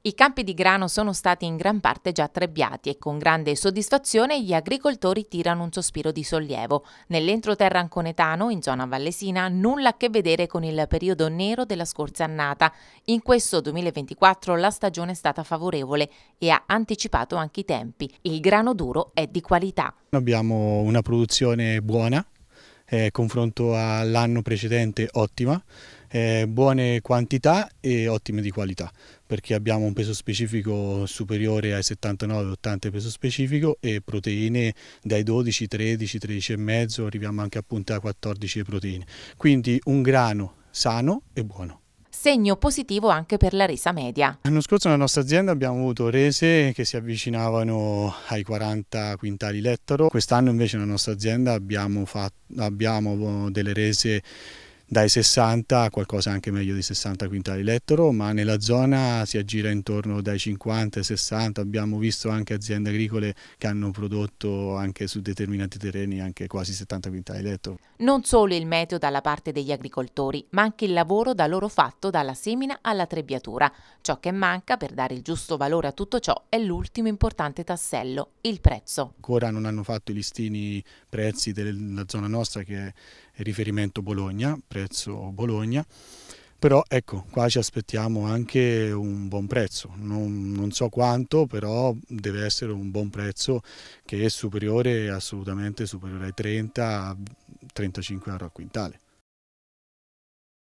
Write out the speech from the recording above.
I campi di grano sono stati in gran parte già trebbiati e con grande soddisfazione gli agricoltori tirano un sospiro di sollievo. Nell'entroterra anconetano, in zona vallesina, nulla a che vedere con il periodo nero della scorsa annata. In questo 2024 la stagione è stata favorevole e ha anticipato anche i tempi. Il grano duro è di qualità. Abbiamo una produzione buona, eh, confronto all'anno precedente ottima, eh, buone quantità e ottime di qualità perché abbiamo un peso specifico superiore ai 79-80 peso specifico e proteine dai 12, 13, 13,5 arriviamo anche appunto a 14 proteine quindi un grano sano e buono segno positivo anche per la resa media. L'anno scorso nella nostra azienda abbiamo avuto rese che si avvicinavano ai 40 quintali l'ettaro, quest'anno invece nella nostra azienda abbiamo, fatto, abbiamo delle rese dai 60 a qualcosa anche meglio di 60 quintali l'ettaro, ma nella zona si aggira intorno dai 50 ai 60, abbiamo visto anche aziende agricole che hanno prodotto anche su determinati terreni anche quasi 70 quintali l'ettaro. Non solo il meteo dalla parte degli agricoltori, ma anche il lavoro da loro fatto dalla semina alla trebbiatura. Ciò che manca per dare il giusto valore a tutto ciò è l'ultimo importante tassello, il prezzo. Ancora non hanno fatto i listini prezzi della zona nostra che è riferimento Bologna, prezzo Bologna, però ecco qua ci aspettiamo anche un buon prezzo, non, non so quanto però deve essere un buon prezzo che è superiore assolutamente superiore ai 30-35 euro al quintale.